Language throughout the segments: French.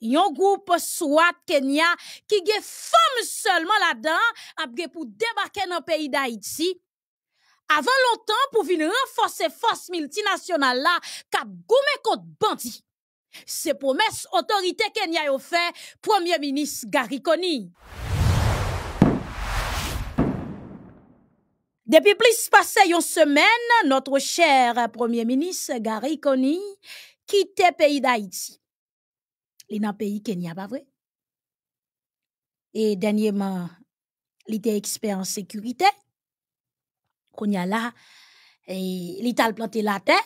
Yon groupe SWAT Kenya qui gè femme seulement là-dedans ap pour débarquer le pays d'Haïti, avant longtemps pour venir pou vin forces fos là la kap goume kote bandi. Se promesse autorité Kenya yo Premier Ministre Garikoni. Depuis plus passé yon semaine, notre cher Premier Ministre Gary quitte quitte pays d'Haïti li nan peyi Kenya, pas vrai. Et dernièrement, li te sécurité an sekurite, a la, e, li tal plante la te,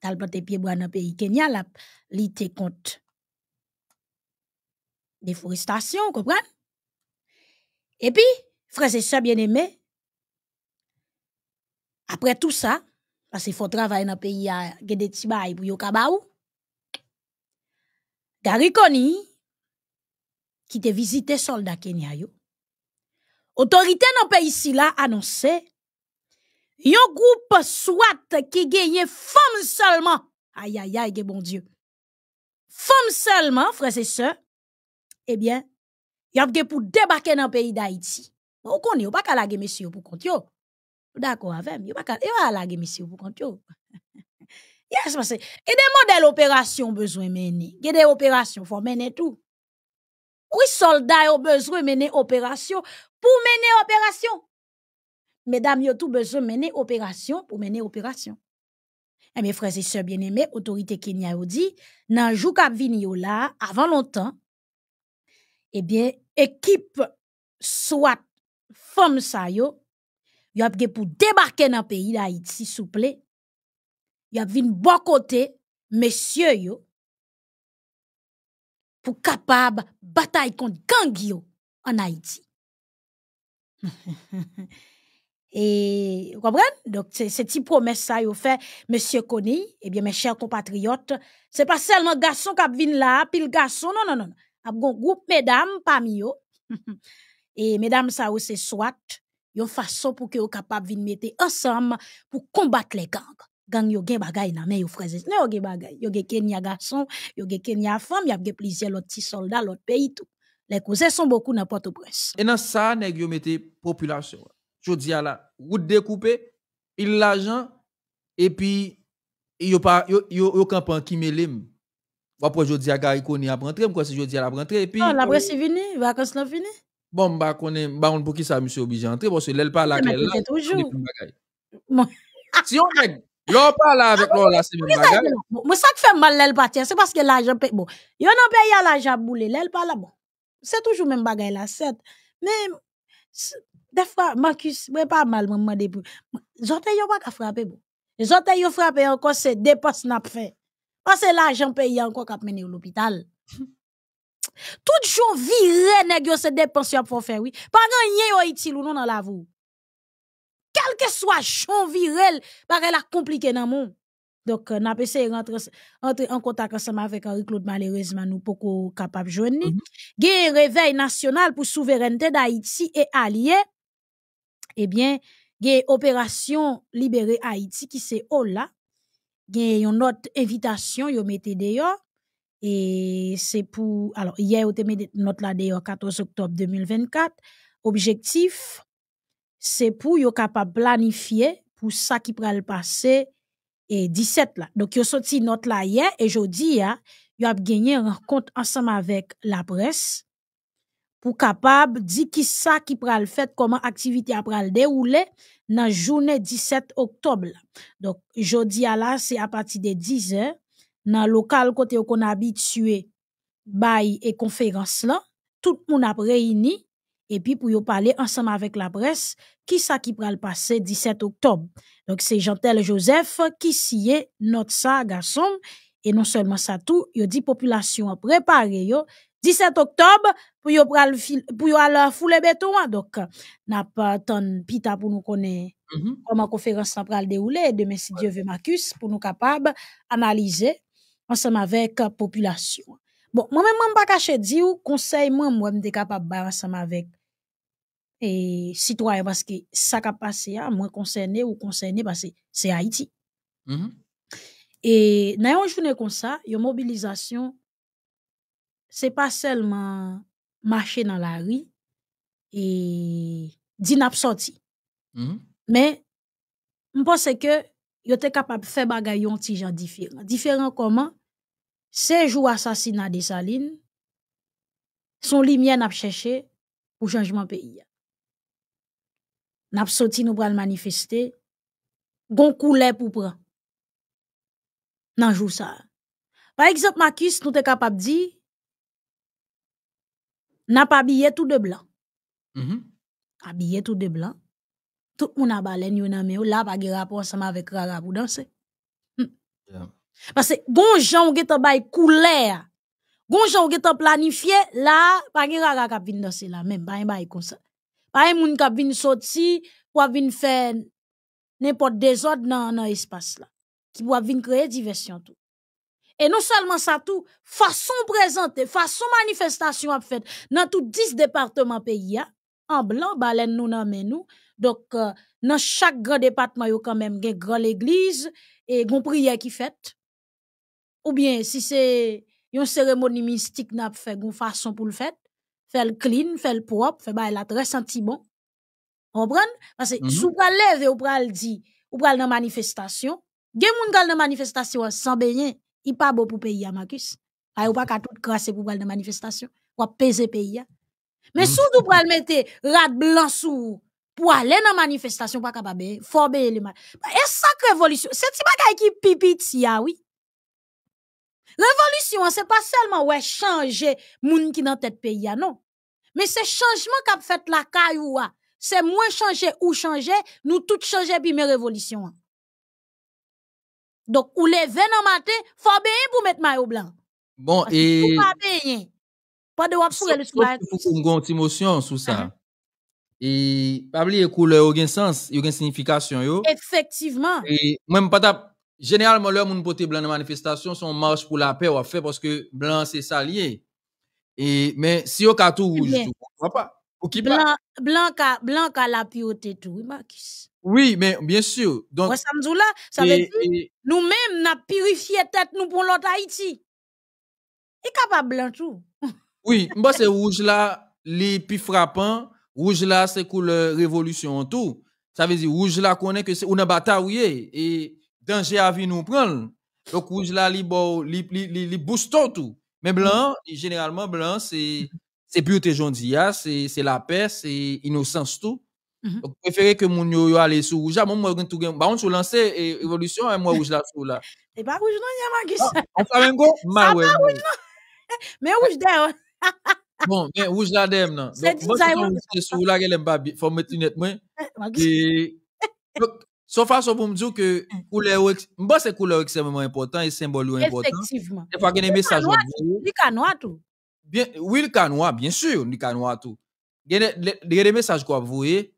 tal plante piebwa nan peyi Kenya, la, li te kont deforestasyon, kompran? E pi, freze bien aimé. Après tout sa, pase fò travay nan peyi a gede tibay pou yo kaba ou, Gary Koni, qui te visité soldat Kenya Autorité dans le pays ici là annoncé, yon groupe SWAT qui gagnait femme seulement. Aïe aïe aïe, bon Dieu. Femme seulement, frères et sœurs, eh bien, y a pour débarquer dans le pays d'Haïti. Vous connaissez, n'avez pas qu'à la monsieur, pour compte yo. D'accord, avec, yon pas qu'à la monsieur, pour compte Yes, parce que des modèles opération besoin mener. Il y a des opérations faut mener tout. Oui, soldats ont besoin mener opération pour mener opération. Mesdames, ont tout besoin mener opération pour mener opération. Et eh, mes frères et sœurs bien-aimés, autorité Kenya ont dit, dans le jour là, avant longtemps, eh bien, équipe soit femme yo, pour débarquer dans le pays d'Haïti, s'il vous plaît, yap vin côté, côté, monsieur yo pou capable batay contre gang yo en Haïti. Et, vous comprenez? Donc, c'est une promesse ça, vous fait, monsieur Kony, eh bien, mes chers compatriotes, c'est pas seulement garçon qui vient là, puis le garçon, non, non, non. A bon groupe mesdames parmi yo, Et mesdames ça, c'est soit, une façon pour que vous capable de mettre ensemble pour combattre les gangs gang yo gen bagay nan Ne yo gen Kenya garçon, yo Kenya femme, y gen soldat, pays tout. Les sont beaucoup n'importe Et dans population. Je la route il et puis yo yo yo, qui jodi a jodi et ah, la presse vini, vacances fini. Bon, bah, bah, on pour qui ça, monsieur obligé l'elle là. toujours. Yon pa la vek lor la semen bagay la set. Mwen sa ki fè mal lèl patyen, se paske l'ajan pek bon. Yon an pe yon l'ajan boule, lèl pa la bon. Se toujou men bagay la set. Men, defra, man küs, mwen pa mal, mwen mwade pou. Zote yon wak a frapen bon. Zote yon frapen yon kon se depos nap fe. Ase l'ajan pe yon kon katmen yon l'opital. Tout joun vi rene gyo se depos yon pou fè wè. Pangan yon yon itilou, non an la vou. quel Quel soit chon virel, elle la komplike dans mon. Donc, euh, n'a pas se rentre, rentrer en contact ensemble avec Henri Claude malheureusement, nous poko capable jwen ni. Mm -hmm. Gen réveil national pour souveraineté d'Haïti et allié. Eh bien, gen operasyon libere Haïti qui se o la, gen yon not invitation, yo mette d'ailleurs. Et Et pour, pour hier, hier, te mette note là d'ailleurs, 14 octobre 2024, objectif c'est pour yo capable pour ça qui qui pral passer et 17 là donc yo sorti note la hier et jodi ya, yo gagné gagné rencontre ensemble avec la presse pour capable di qui ça qui pral comment l'activité activité après pral jour dans journée 17 octobre. Donc, jodi c'est là c'est à partir de 10 heures, dans local côté qu'on habitué bail et conférence, là la, tout monde a réuni et puis pour yon parler ensemble avec la presse, qui ça qui pral passer 17 Donc, Donc Jean-Tel Joseph qui s'y est, notre ça, garçon. Et non seulement ça, tout, yo dit population préparé yo, 17 octobre pour yon pral fil, yo aller foule béton. Hein. Donc n'a pas tant pita pour nous connaître. Mm-hmm. comment conférence -hmm. konferans nan pral pour nous si Dieu veut Marcus pour capables d'analyser ensemble avec la population. Bon, moi même ne pas pas, dire conseil, moi moi me capable ensemble ba ensemble avec et citoyen parce que ça qui a passé à hein, moi concerné ou concerné parce que c'est Haïti. Mm-hmm. Et dans une journée comme ça, une mobilisation, c'est pas seulement marcher dans la rue et dire sorti. Mm-hmm. Mais je pense que yo était capable de faire des choses petit gens différents. Différent comment? Ces jours assassinat de Saline, son lumière à chercher pour changement pays. Nous nous nou pral manifester. gon koule pou pran. Nan jour sa. Par exemple, Makis nou te kapap di, pas habillé tout de blanc. Mm -hmm. habillé tout de blanc. Tout moun là yon nan me yo, la pa ge rapport on avec rara pou danser hm. parce que que gon jan ou bay koule gon jan ou ge là pa ge rara kap vin la, pas yon moun kap vin soti, pou vin fè quoi désordre nan, nan espace la. Ki pou kreye diversion tout. Et non seulement ça tout façon présenté, façon manifestation ap fèt nan tout 10 départements pays a en blanc baleine nou nan men nou, Donc euh, département, nan y y quand yo même gen grand l'église et gon qui ki fèt, ou bien si une yon cérémonie mystique nan fait une gon pour pou faire fait le clean, fait le propre, fait bah, ben, la très senti bon. Comprenez? Parce que, mm-hmm. si vous pral lever, vous pral dit, vous prenez dans manifestation, gen moun gal dans manifestation, sans payer il pas bon pour pays, Marcus. ne ou mm-hmm. pas tout crasser pour pral dans manifestation, ou pèse pays, hein. Mais si vous pral mettre rat blanc sous, pour aller dans manifestation, pas capable, faut bénir le Ce Et la révolution, c'est-tu bagaille qui pipit, ah oui? L'évolution, c'est pas seulement, ouais, changer, moun qui dans tête pays, non. Mais c'est changement qu'a fait la caillou, C'est moins changer ou changer, nous tout changer, puis mes révolutions. Donc, ou 20 dans matin, faut bien pour mettre maillot blanc. Bon, Parce uh-huh. et. pas de Il sur le ait Une grande émotion sous ça. Et, pas de couleur, aucun sens, aucune signification, yo. Effectivement. Et, même pas Généralement, l'homme moun pote blanc dans manifestation sont marche pour la paix ou fait parce que blanc c'est salier. Et, mais si au a tout eh rouge, on ne pas? Ou blanc, Blanc, a, blanc a la pureté, tout, Marcus. Oui, mais bien sûr. Donc, ouais, ça me là, ça veut dire, nous-mêmes, n'a purifié tête nous pour l'autre Haïti. Et capable blanc tout. oui, moi, c'est rouge là, les plus frappants. Rouge là, c'est couleur révolution tout. Ça veut dire, rouge là, connaît que c'est une bataille, et, danger à vie nous prendre. Donc, rouge là, li, bo, li, li, li, li booste tout. Mais blanc, généralement, blanc, c'est, c'est pureté jondia, c'est, c'est la paix, c'est innocence tout. mm Donc, préférez que mon yo, yo aller sous rouge. Ah, moi, moi, tout Bah, on se lance eh, évolution, et hein, moi, rouge là, sous là. Et pas eh bah, rouge non, y'a ma ah, On fait un ma ouais. Bah, mais rouge d'ailleurs. Hein. bon, mais rouge là, dem, non. C'est dit, ça, rouge sous là, qu'elle aime pas Faut mettre une net, moi. Eh, donc, Sauf façon pour me dire que mm. couleur ex... bon, c'est couleur extrêmement important et symbolique. important. Effectivement. Des fois qu'il y a un message le Bien oui le canois bien sûr, le canois tout. Il y a des messages quoi vous voyez.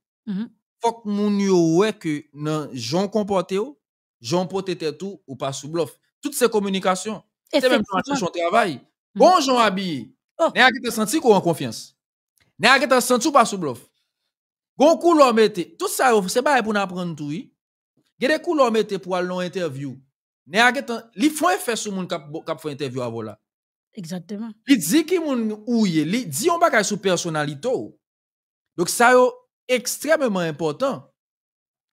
Faut que mon yo ouais que non j'en comporté ou j'en tout ou pas sous bluff. Toutes ces communications. C'est même dans je travail. Mm-hmm. Bon Jean habille, Oh. que qu'à senti qu'on en confiance. N'a pas senti ou pas sous bluff. Bon couleur mettez. Tout ça c'est pas pour apprendre tout. Gede kou lò mette pou al non interview. Ne a getan, li fwen fè sou moun kap, kap fè interview avò la. Exactement. Li di ki moun ouye, li di yon bagay sou personalito. Donc ça yo extrêmement important.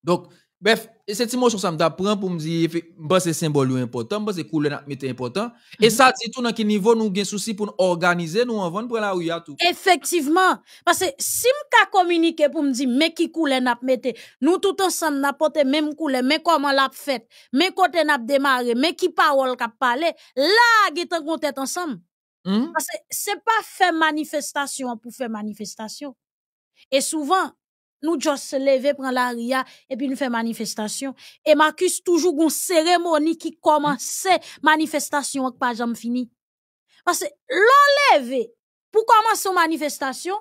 Donc, Bref, cette émotion, ça me pour me dire, bah, c'est symbole important, bah, c'est couleur important. important. Et mhm. ça, c'est tout dans quel niveau nous avons souci pour nous organiser, nous en vendre pour la rue tout. Effectivement. Parce que si je communiqué pour me dire, mais qui couleur n'a mette, nous tout ensemble n'a porter même couleur, mais comment l'a fait, mais côté n'a démarré, mais qui parole qu'a parlé, là, qui en tête ensemble. Mhm. Parce que c'est pas faire manifestation pour faire manifestation. Et souvent, nous juste lever prend l'aria et puis nous fait manifestation et Marcus toujours une cérémonie qui commençait manifestation pas jamais fini parce que l'enlever pour commencer une manifestation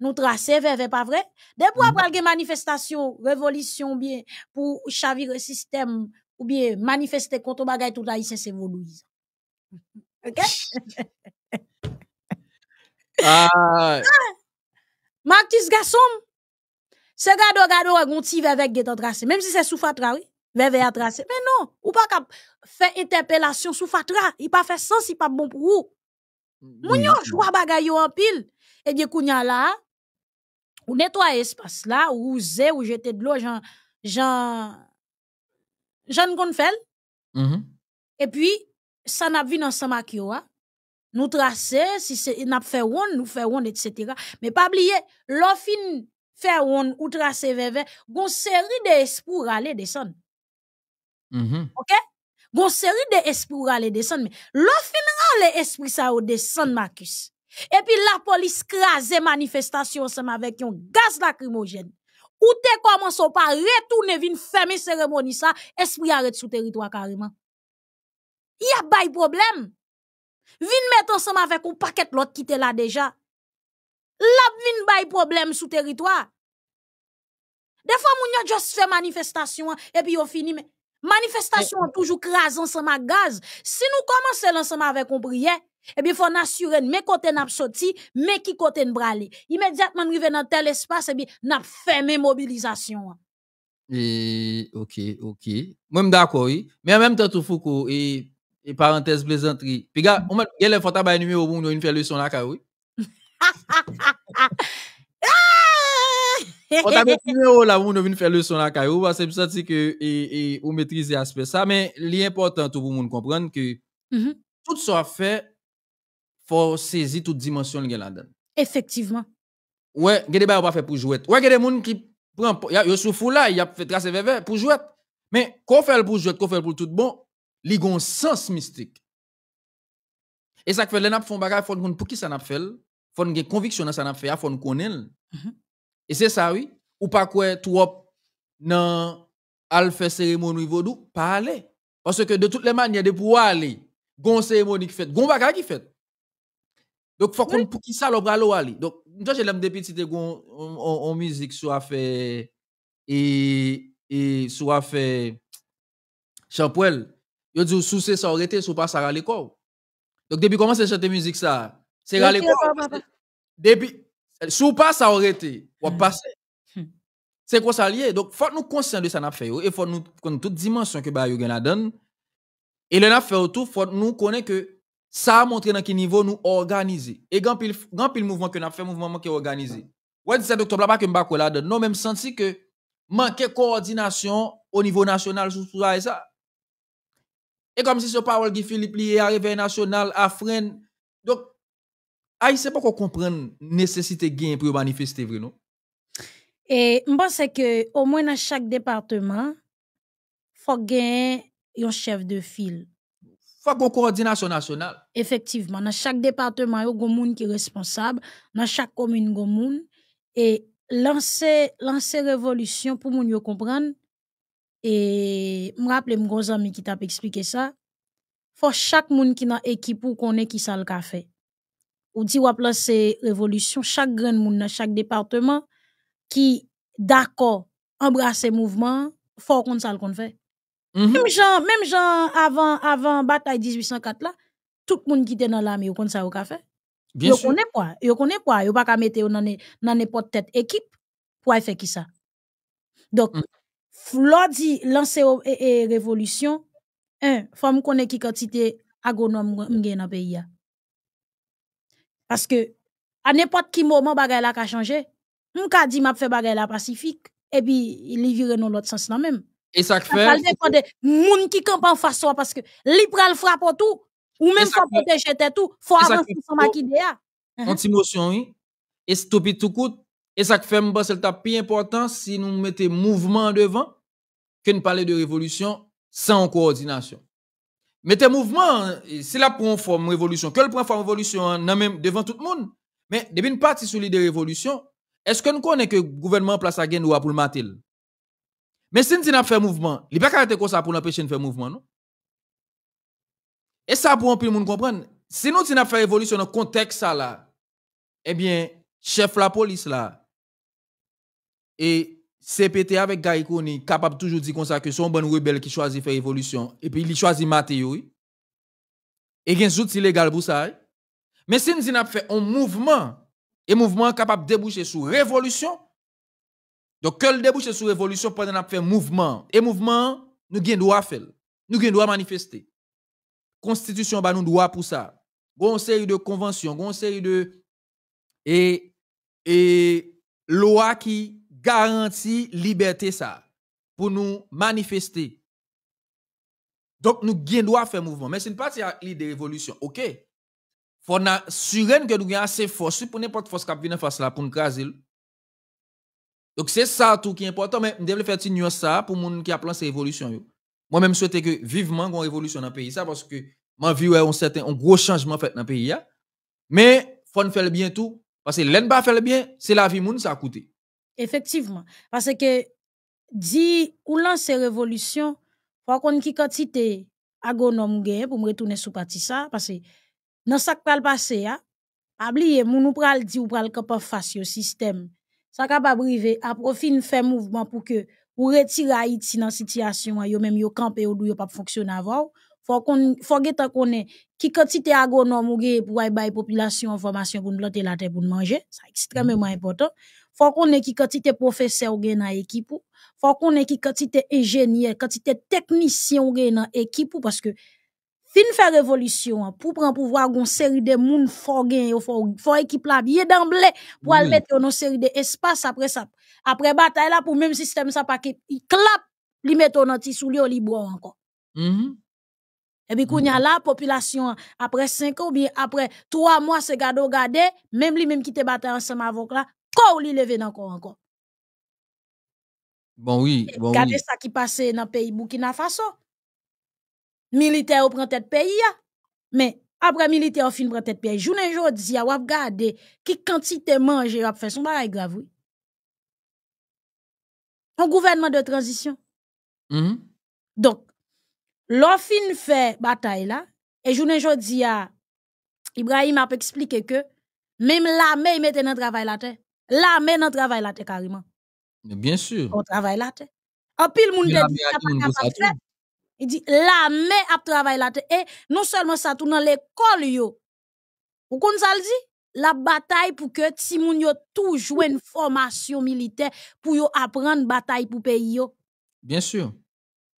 nous tracer vers pas vrai depuis pour mm. après manifestation révolution bien pour chavirer système ou bien manifester contre bagaille tout haïtien c'est mm. OK ah. Ah! Marcus Gasson se gado gado a gonti avec getan trase. même si c'est sous fatra oui. vevek a Mais non, ou pas kap interpellation interpellation sou fatra. pas pa fait sens, si pas bon pour vous Moun mm. yo joua bagay pile. Et bien, kounya la, ou nettoie espace là, ou ouze, ou jete de l'eau, jan, jan kon fel. Mm -hmm. Et puis, sa nap vi nan samak yo Nous Nou si c'est nap fe won, nous fe won, etc. mais pas oublier lo faire un ou tracer vers série d'espoir aller descendre mm-hmm. OK Gon série de esprits pour aller descendre mais l'offin rale esprit ça au descendre Marcus et puis la police crase manifestation ensemble avec un gaz lacrymogène ou te commence au pas retourner vin fermer cérémonie ça esprit arrête sous territoire carrément il y a pas problème vin mettre ensemble avec un paquet l'autre qui était là déjà l ap vin bay problem sou teritwa. De fwa moun yo just fè manifestasyon, epi yo fini men. Manifestasyon an toujou kras an seman gaz. Si nou komanse l an seman avek kompriye, epi fwa nasyuren me kote n ap soti, me ki kote n brale. Imediatman rive nan tel espasyon, epi n ap fè men mobilizasyon. E, ok, ok. Mwen mdak woy. Mwen mwen mtentou fouk woy, e, e parantez blezantri. Pi gwa, mwen mm. mwen fota bay nimi wouboun nou yon fè lè son akar woy. On a mis numéro faire le son à Kayou, parce que vous que vous maîtrisez aspect ça. Mais l'important, tout vous monde comprendre que mm-hmm. tout ce fait, faut saisir toute dimension de la donne. Effectivement. Ouais, il y a des pas faire pour jouer. Ouais, il y a des gens qui prennent, il y a des gens là, il y a fait tracer vers pour jouer. Mais qu'on fait pour jouer, qu'on fait pour tout bon, il y a un sens mystique. Et ça fait que les gens font des choses, pour qui ça fait Fon gen konviksyon nan san ap fè a fon konen. Mhm. E se sa wè, ou pa kwen tou wop nan al fè seremoni vodou, pa ale. Paske de tout le manye, de pou wale, gon seremoni ki fèt, gon baka ki fèt. Dok fò kon pou ki sa lop ralo wale. Dok mwen jè lèm depi ti te gon on mizik sou a fè e, e sou a fè champouèl. Yo djou sou se sa o rete, sou pa sa rale kò. Dok depi koman se chante mizik sa a? C'est râlé quoi? Depuis, pas ça aurait été, hmm. Hmm. C'est quoi ça lié? Donc, il faut nous conscient de ça n'a fait, et faut nous connaître toute dimensions que nous avons a Et le n'a fait il faut nous connaître que ça a montré dans quel niveau nous organiser. Et il y a un mouvement que n'a fait, mouvement qui est organisé. Ouais, dis que nous avons même senti que manquait coordination au niveau national, sur ça et ça. Et comme si ce parole qui Philippe lié à national, à freine, Aïe, ah, c'est pas qu'on comprendre nécessité gain pour manifester vrai non et bon c'est que au moins dans chaque département faut gagner un chef de file faut une coordination nationale effectivement dans chaque département il y a monde qui est responsable dans chaque commune il y a monde et lancer lancer révolution pour que comprendre et me rappelle mon gros ami qui t'a expliqué ça faut chaque monde qui dans équipe pour ait qui ça le café on dit wap une révolution chaque grande monde chaque département qui d'accord embrasser mouvement faut qu'on ça le qu'on fait mhm. même gens même gens avant avant bataille 1804 là tout monde qui était dans l'armée ou connait ça au café bien yo sûr connaît quoi yo connaît pas mettre dans n'importe tête équipe pour faire qui ça donc mm. l'ordre dit lancer une révolution un faut me connait qui quantité agronome m'gain dans pays parce que, à n'importe quel moment, bagaille la a changé. avons dit m'a fait bagaille la pacifique, et puis, il y vire dans l'autre sens, non même. Et ça fait. faut dépend de moun qui campent en face, parce que, li pral frappe tout, ou même on protéger tout. tout, faut avancer sur ma idée. Anti-motion, oui. Et stupide tout coûte. Et ça fait c'est le plus important si nous le mouvement devant, que nous parler de révolution sans coordination. Mais tes mouvements, c'est là pour une forme révolution. Quelle point forme révolution, non hein, même devant tout le monde. Mais depuis une partie sur l'idée de révolution, est-ce que nous connaissons que le gouvernement place à gain pour le matil? Mais si nous avons fait mouvement, il n'y a pas comme ça pour l'empêcher de faire mouvement, non? Et ça, pour un peu le monde comprendre, si nous avons fait révolution dans le contexte ça là, eh bien, chef de la police là, et CPT avec Gary capable toujours de dire comme ça que son bon rebelle qui choisit faire évolution. Et puis il choisit Matteo. Et il y a un illégal pour ça. Mais si nous avons fait un mouvement, et mouvement capable de déboucher sur révolution, donc que le déboucher sur révolution pendant qu'on fait mouvement, et mouvement, nous avons droit faire, nous avons droit manifester. Constitution, bah, nous droit pour ça. Gon série de conventions, gon série de. Et. Et. Loi qui garantie liberté ça pour nous manifester. Donc nous gain droit faire mouvement, mais c'est une partie de révolution. OK. Faut na que nous gagnons assez force pour n'importe force qui vient en face là pour nous craser. Donc c'est ça tout qui est important mais nous devons faire une nuance ça pour monde qui a ces révolution Moi même souhaite que vivement qu'on révolution dans le pays ça parce que ma vie on certain un gros changement fait dans le pays là. Mais faut faire le bien tout parce que l'en pas faire le bien, c'est la vie monde ça a coûté. Effectivement. Parce que, dit, ou lance révolution, faut qu'on qui quantité agonome pour me retourner sur parti ça. Parce que, dans ce qui va passer, hein, Ablie, moun ou pral di ou pral kapa face au système. Sa kapa à aprofine un mouvement pour que ou retire Haïti dans situation, hein, yo même yo où où dou yo pas fonctionne avant. Il faut qu'on quitte kantite agonom ou pour pou ay bay population formation pour la te pour manger ça est extrêmement important. Faut qu'on ait qui quantité professeur professeurs dans équipe ou faut qu'on ait qui quantité ingénieur, quantité technicien techniciens dans équipe ou parce que fin faire révolution hein, pour prendre pouvoir une série de moun faut gagne faut faut équipe la bien d'emblée pour aller mettre une série de espace après ça. Après bataille là pour même système ça pas qui clap li mettre dans anti sous li encore. Mm-hmm. Et puis, quand y a mm-hmm. la population, hein, après 5 ans, ou bien après 3 mois, se gado gade, même lui même qui te battait ensemble avec là, encore li levé encore encore. Bon oui, bon Regardez oui. ça qui passait dans le pays Burkina Faso. Militaire prend tête pays hein. mais après militaire fin prend tête pays journée jodi a wap garder qui quantité manger a fait son bagay grave oui. Un gouvernement de transition. Mm -hmm. Donc l'offin fait bataille là et journée jodi a Ibrahim a expliqué que même l'armée mettait dans travail la terre. La main pas travaillé là, te carrément. bien sûr. On travaille la te. En pile, moun de dit, il dit, la main a travail là, te. Et non seulement ça, tout dans l'école, yo. Ou qu'on ça le dit? La bataille pour que si moun yo toujours une formation militaire pour yo apprendre bataille pour pays yo. Bien sûr.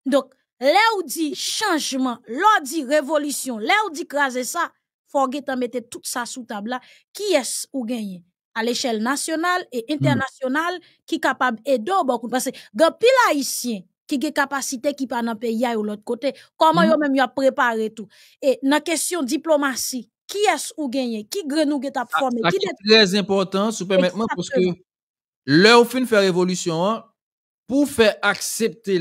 Donc, là ou dit changement, là on dit révolution, là ou dit craser ça, faut mette tout ça sous table là. Qui est-ce ou gagne? à l'échelle nationale et hmm. internationale qui capable d'aider beaucoup. Parce que, pile haïtien qui a capacité qui pas dans pays ou l'autre côté, comment hmm. ont même préparé tout. Et dans question diplomatie, qui est-ce ou gagné, qui grenou qui t'a formé, qui très important, parce que l'heure où de faire révolution, hein, pour faire accepter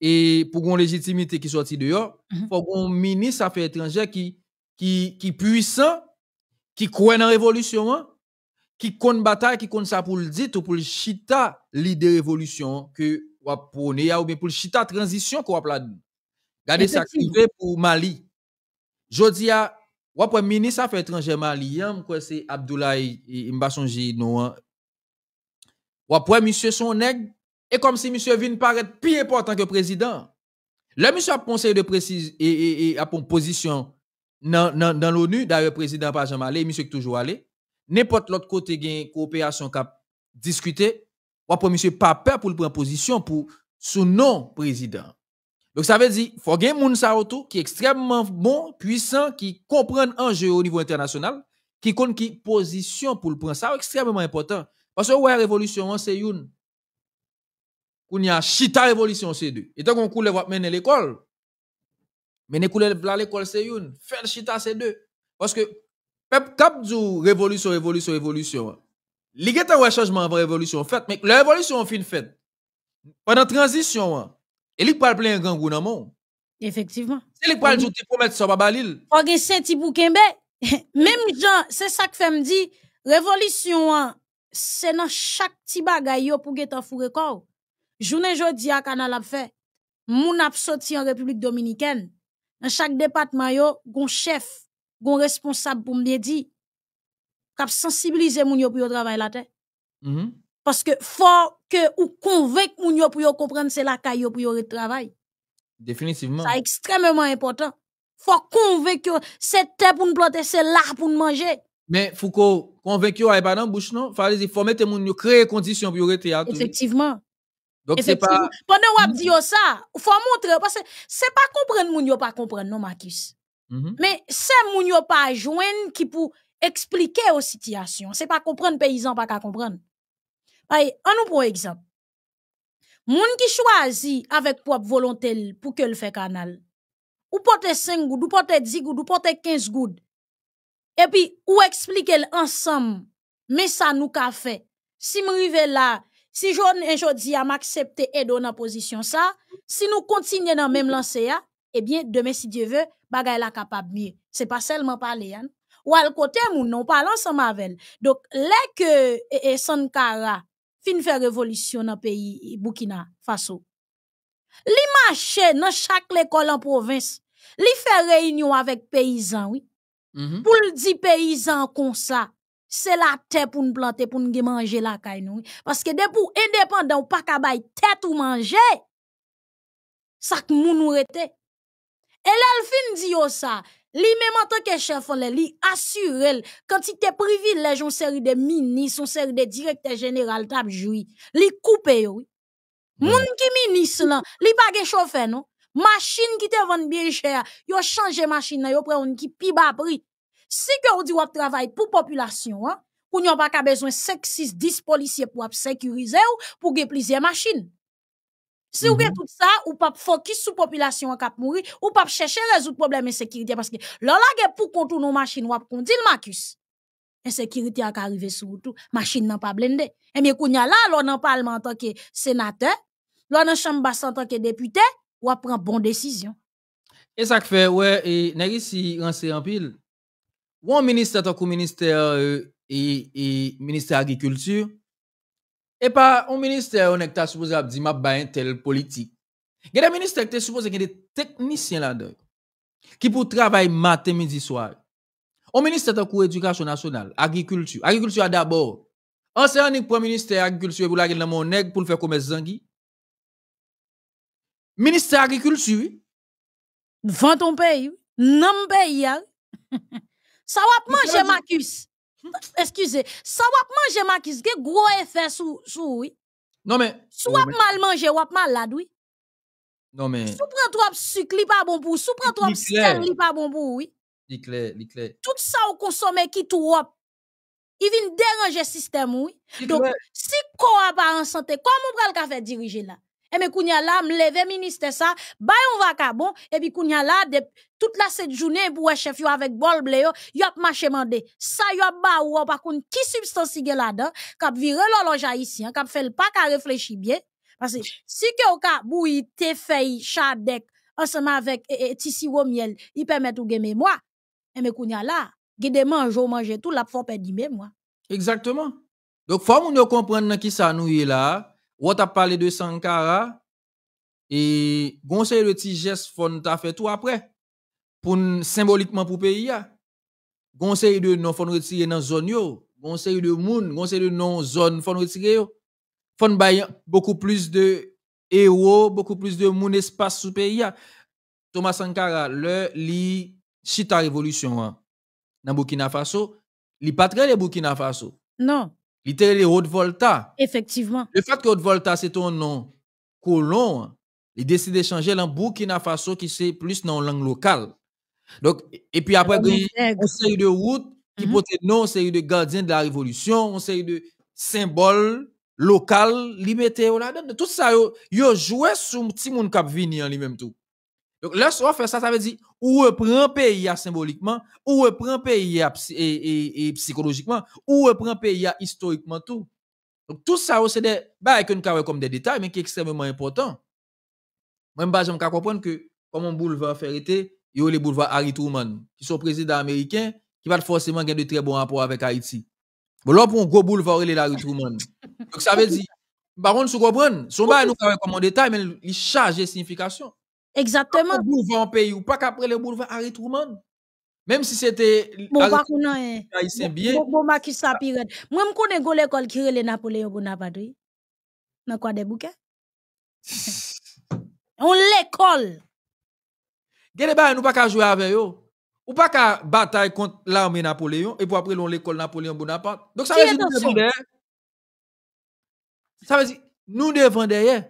et pour une légitimité qui de dehors, il hmm. faut un ministre affaires étrangères qui, qui, qui puissant, qui croit dans la révolution, hein, qui compte bataille, qui compte ça pour le dire ou pour le chita l'idée révolution que ou bien pour le chita transition qu'on a Regardez ça qui pour Mali. Jodi a ou pour ministre affaires étrangères malien, hein, quoi c'est Abdoulaye Mbasonji non. Hein. Ou pour monsieur son nèg et comme si monsieur vient paraître plus important que président. Le monsieur a conseil de précise et, et, position dans l'ONU, d'ailleurs président pas jamais monsieur qui toujours allé n'importe l'autre côté une coopération cap discuter ou pour monsieur pas peur pour prendre position pour son nom président donc ça veut dire faut gain moun sa qui est extrêmement bon puissant qui comprend jeu au niveau international qui compte qui position pour le prendre ça extrêmement important parce que ouais révolution c'est une qu'on y a chita révolution c'est deux et tant qu'on coule va mener l'école mener coule l'école c'est une faire chita c'est deux parce que kap du révolution, révolution, révolution. Ligue ta ouè changement avant révolution fait, mais la révolution fin fait. Pendant transition, hein, et li le plein gangou nan mon. Effectivement. C'est li pal joute pou mette sa babalil. Fogue se ti pou kembe. Même Jean, c'est ça que fait me dit, révolution, hein, c'est dans chaque petit pour yo pou getan foure kou. Joune jodi a fait. ap fè. Moun en République Dominicaine. Dans chaque département yo, gon chef gon responsable pour me dire cap sensibiliser moun yo pour yo travail la terre. Mm-hmm. Parce que faut que ou convaincre moun yo pour yo comprendre c'est la caille pour yo travail. Définitivement. C'est extrêmement important. Faut convaincre c'est terre pour nous planter, c'est là pour nous manger. Mais Foucault, convaincre yo pas dans bouche non, il faut mettre moun yo créer conditions pour yo rester Effectivement. Donc c'est pas pendant on dit ça, faut montrer parce que c'est pas comprendre moun yo pas comprendre non Marcus. Mm-hmm. mais c'est moun yo pa joine ki pou expliquer yo situation. Se pas comprendre paysan pa ka kompren. Paye, an nou pour exemple, Moun ki choisit avec quoi volonté pour ke le Ou pote 5 goud, ou pote 10 goud, ou pote 15 goud. et puis ou expliquer l Mais ça nous ka fait Si m rive là si joun en jodi a m'accepter et edo position si nous continuons dans même lancer ya, eh bien demain si Dieu veut c'est pas seulement parler Ou ou al côté nous non parle ensemble avec donc les que et, Sankara fin faire révolution dans pays Burkina Faso li marché dans chaque école en province li fait réunion avec paysans oui Pour le pour paysans comme ça c'est la terre pour nous planter pour nous manger la caille parce que des indépendant, indépendants pas qu'à tête ou manger ça que nous nous là, le fin dit ça. même en tant que chef lui assure li il kantite privilège en série de ministre, an série de directeur general tab joué. li sont oui. Moun qui ministre, là, li pas non non? qui te vendent bien cher, yo changé machine, yo prend yon qui pi bas prix. Si que vous dit, wap travaille pour population, hein, ou n'a pas qu'à besoin 5, 6, 10 policiers pour sécuriser, ou pour gérer plusieurs machines. Si vous avez mm-hmm. tout ça, ou pas focus sur la population à cap ne ou pas chercher résoudre problème de sécurité, parce que là, là, pour contourner nos machines, ou qu'on pas le Marcus. Insécurité est arrivé sur tout, machine sont pas blindé. Et eh bien, quand y a là, l'on en parle en tant que sénateur, on en chambre basse en tant que député, ou a prend bonne décision. Et ça que fait, ouais, et nest si on en pile, ou un ministre, ton que ministère, euh, et, et ministère agriculture, E pa, ou minister ou nek ta soupoze ap di ma bayen tel politik. Gede minister te soupoze gen de teknisyen la dek. Ki pou travay maten, midi, swaj. Ou minister te kou edukasyon nasyonal, agrikultu. Agrikultu a dabor. Anse anik pou minister agrikultu e pou lage laman ou nek pou l fè komè zangy. Minister agrikultu. Vanton pey, nanm pey ya. Sawap man jè makus. Eskize, sa wap manje makis, ge gro e fe sou oui? Non men. Sou wap non, mal manje, wap mal lad oui? Non men. Sou prent wap suk li pa bon pou, sou prent wap syen li pa bon pou oui? Li kle, li kle. Tout sa ou konsome ki tou wap, i vin deranje sistem oui? Si kon wap an sante, kon moun pral ka fe dirije la? et eh, mais kounya là me lever ministère ça bay on vacabon et puis kounya là de toute la cette journée pour chef yo avec bol bleu, yo yo marché mandé ça yo ba ou par contre qui substance si là-dedans cap virer l'horloge haïtien cap fait pas ka réfléchir bien parce que si que ou ka bouilli te fei, chadek ensemble avec tisi ou miel il permet ou gen mémoire et mais kounya là de mange ou manger tout la faut perdre mémoire exactement donc faut nous comprendre qui ça nous est là ou a parlé de Sankara et gonse le petit geste fon t'a fait tout après pour symboliquement pour pays a. Gonse de non fon retirer dans zone yo, gonse de moun, gonse de non zone fon retirer yo. Fon bay beaucoup plus de héros, beaucoup plus de monde espace sous pays Thomas Sankara le li chita révolution hein, dans Burkina Faso, li pas très le Burkina Faso. Non. Littéralement, Haute Volta. Effectivement. Le fait que Haute Volta, c'est ton nom colon, il décide de changer en Burkina Faso qui c'est plus dans la langue locale. Donc, et puis après, on y une série de routes qui mm -hmm. nom, série de gardiens de la révolution, une série de symboles locaux, limités. Tout ça, il yo joué sur le petit monde qui venu en lui-même tout. Donc, lorsqu'on fait ça, ça veut dire ou un pays ah, symboliquement, ou un pays ah, et, et, et, psychologiquement, ou reprend pays ah, historiquement tout. Donc, tout ça, oh, c'est des bah, que comme des détails, mais qui est extrêmement important. Même pas, je comprendre que, comme un boulevard Ferreté, il y a les boulevards Harry Truman, qui sont présidents américains, qui va forcément avoir de très bons rapports avec Haïti. Bon, là, pour un gros boulevard, il Harry Truman. Donc, ça veut dire, par contre, vous comprenez, son bail nous comme un détail, mais il charge de signification. Exactement. Le boulevard en pays, ou pas qu'après le boulevard Harry Truman. Même si c'était. Bon, pas qu'on a. Hein. haïtien bien. Moi, je connais go l'école qui le Napoléon Bonaparte. Dans quoi des bouquets? On l'école. Gede nous pas qu'à jouer avec eux. Ou pas qu'à bataille contre l'armée Napoléon, et pour après, l'école Napoléon Bonaparte. Donc, ça veut dire nous devons Ça veut dire, nous devons derrière.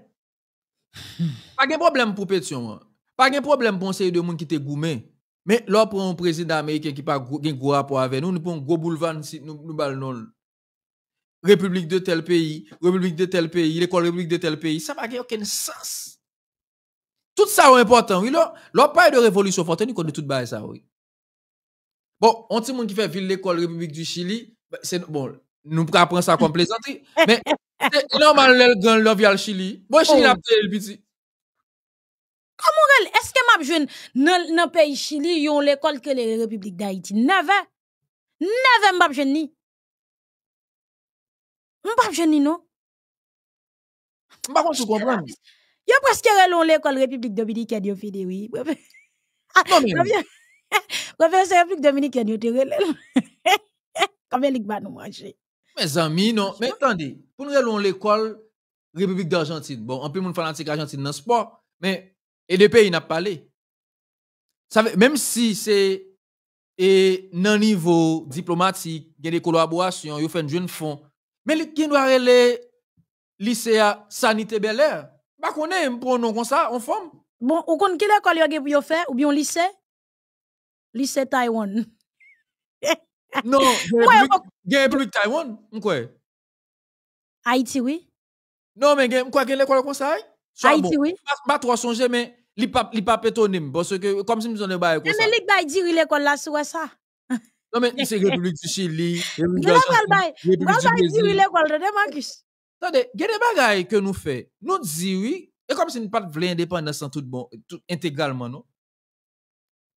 Pas de problème pour Pétion. Hein. Pas de problème pour un de qui te goumé. Mais là, pour un président américain qui n'a pas de gros rapport avec nous, nous prenons un gros boulevard, nous, nous République de tel pays, République de tel pays, l'école République de tel pays, ça n'a pas aucun sens. Tout ça est important. Oui, là, pas de révolution forte, nous connaissons tout ça. Oui. Bon, on dit monde qui fait ville l'école République du Chili, ben, c'est bon, nous prenons ça comme plaisanterie. mais c'est normal, le grand le Chili. Bon, Chili, oh. a le petit. Est-ce que ma jwen dans nan pays Chili yon l'école que les république d'Haïti? Neve. Neve ma jwen ni. ma jwen ni M'a Mbap kon sou kompran. Yo presque relon l'école République Dominicaine, de fide, oui. Non, mais. Professeur République Dominicaine, diyo te relon. Comment elle va nous manger Mes amis, non. Mais attendez, pour nous relon l'école république d'Argentine. Bon, faire moun fanatik Argentine dans sport, mais et le pays n'a pas parlé. Ça même si c'est et nan niveau diplomatique, il y a des collaborations, il y fait un fond. Mais qui doit aller lycée Sanité Bel Air? Bah, qu'on est un pronom comme ça, en forme. Bon, ou qu'on qui y a pour faire, ou bien lycée? Lycée Taïwan. non, il y a plus de Taïwan, quoi. Haïti, oui. Non, mais il y a l'école comme ça? Haïti, oui. Pas pas trop songer, mais il li pas pétonné. Parce que, comme si nous en avons Mais il va dire l'école là, c'est ça. Non, mais c'est République du Chili. République du Brésil. l'école de Marcus. Attendez, il y a des bagailles que nous faisons. Nous disons oui, et comme si nous ne pas de indépendance en tout bon, tout intégralement, non?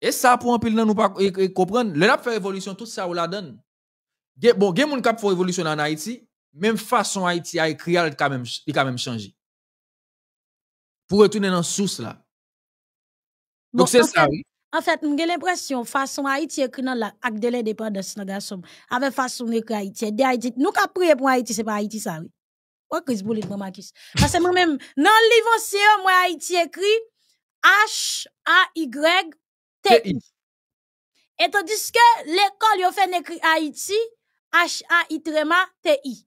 Et ça, pour un pile, nous pas comprendre. Le rap fait révolution, tout ça, on la donne. Bon, il y a des gens qui font évolution en Haïti, même façon Haïti a écrit, il a quand même changé pour retourner dans la source là. Donc c'est ça, oui. En fait, j'ai l'impression, façon Haïti écrit dans l'acte de l'indépendance, avec façon écrit Haïti, de Haïti, nous qui prions pour Haïti, c'est pas Haïti ça, oui. Ou Chris Boulit, maman Kis. Parce que moi-même, dans le livre ancien, moi, Haïti écrit H-A-Y-T-I. Et tandis que l'école, il fait écrit Haïti, H-A-I-T-I.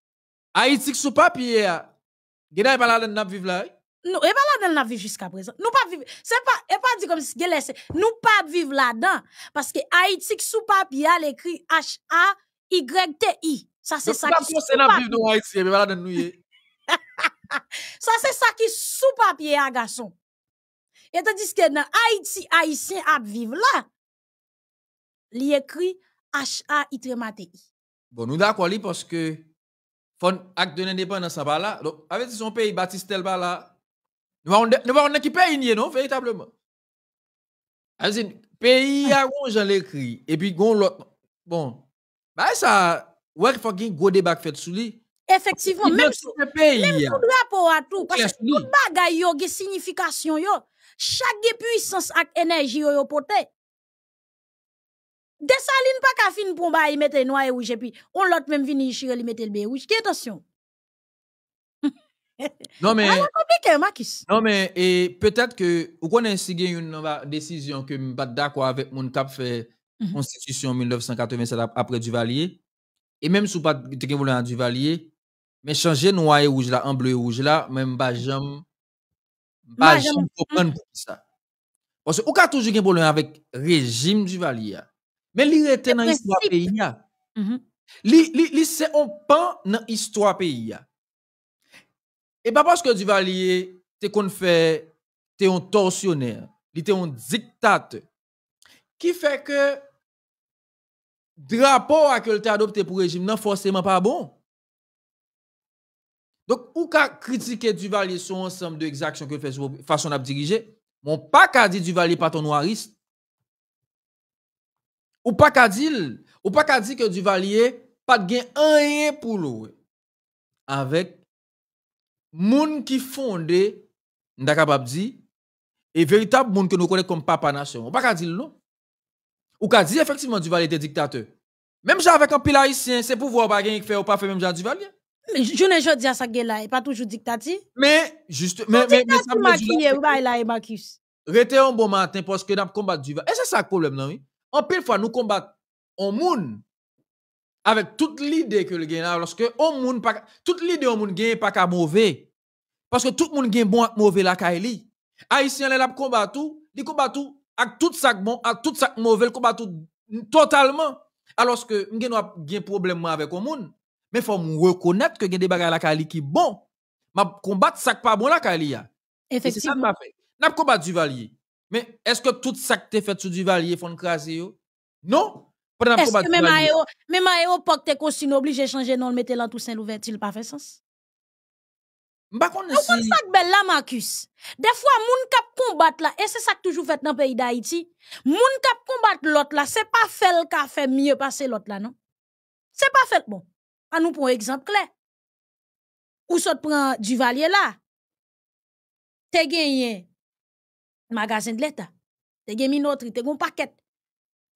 Haïti sous papier, hein. qu'est-ce pas là dans la vivre là. Hein. Non, et pas là dans vivre jusqu'à présent. Nous pas vivre, c'est pas et pas dit comme si nous pas vivre là-dedans parce que Haïti sous papier elle écrit H A Y T I. Ça c'est ça qui sous papier. Nous pas hein. dans Ça c'est ça qui sous papier à garçon. Et tandis que dans Haïti haïtien à vivre là, il écrit H A Y T I. Bon, nous d'accord parce que Fon acte de l'indépendance en là. Donc, avec son pays, Baptiste tel bas là. Nous avons un qui pays, non, véritablement. un pays ah. à j'en l'écrit. Et puis, gon Bon. Bah, ça, ouais, il faut qu'il y ait un débat fait sous lui. Effectivement, même si le pays. Même tout hein. drapeau à tout. Parce que tout bagay yo, signification yo. Chaque puissance une énergie yo yo Dessaline pas ka fin pour bay mette noir et rouge et puis on l'autre même vini chire li mette le bé rouge. attention. non mais. Ah, compliqué, Marcus. Non mais, et peut-être que vous connaissez une décision que je pas d'accord avec mon cap fait mhm. constitution 1987 après Duvalier. Et même si vous pas de voulu Duvalier, mais changer noir et rouge là en bleu et rouge là, même pas mhm. jamais. Pas jamais pour ça. Parce que vous avez toujours un problème avec régime Duvalier. Mais l'Irée était dans l'histoire pays. L'Irée, on hein. parle dans l'histoire pays. Et pas parce que Duvalier, fait, un torsionnaire, il était un dictateur, qui fait que le drapeau à qui tu as adopté pour le régime n'est forcément pas bon. Donc, il ne pas critiquer Duvalier sur l'ensemble de d'exactions que fait fait façon de diriger. On ne pas dire Duvalier par ton noiriste ou pas qu'à dire, pas dire que Duvalier pas de gain rien pour lui. Avec moun qui fonde, n'a capable et véritable monde que nous connaissons comme papa nation. Ou pas qu'à dire non. Ou qu'à dire effectivement Duvalier était dictateur. Même j'avais avec un pile haïtien, c'est pour voir pas gain fait ou pas fait même Jean Duvalier. je ne j'ai dit à ça gueule là, pas toujours dictateur. Mais juste mais mais, mais, mais ça me dit là un bon matin parce que n'a combat Duvalier. Et c'est ça le problème non oui. En pile fois, nous combattons au moun avec toute l'idée que le gain lorsque on moun toute l'idée au moun gain pas qu'à mauvais. Parce que tout le monde gain bon et mauvais la Kaeli. Haïtien là combat tout, li combat tout avec tout ça bon, avec tout ça mauvais, combat tout totalement. Alors que avons un problème avec au moun. Mais faut reconnaître que gain des bagages la Kaeli qui bon. M'a combattre ça pas bon la Kali. Effectivement. C'est ça m'a fait. Mais est-ce que tout ça que tu fait sur Duvalier, font craser yo? Non. Pendant est-ce que même à même à yo, pas que t'es obligé changer non le mettre là tout Saint-Louvert, il pas fait sens? Bah, on ça que Bella m'accuse. Marcus. Des fois, moun kap combat là, et c'est ça que toujours fait dans le pays d'Haïti. Moun kap combat l'autre là, c'est pas fait le a fait mieux passer l'autre là, non? C'est pas fait bon. À nous pour un exemple clair. Ou sot prend Duvalier là? T'es gagné magasin de l'État. Te gen minotri, te gon paquet.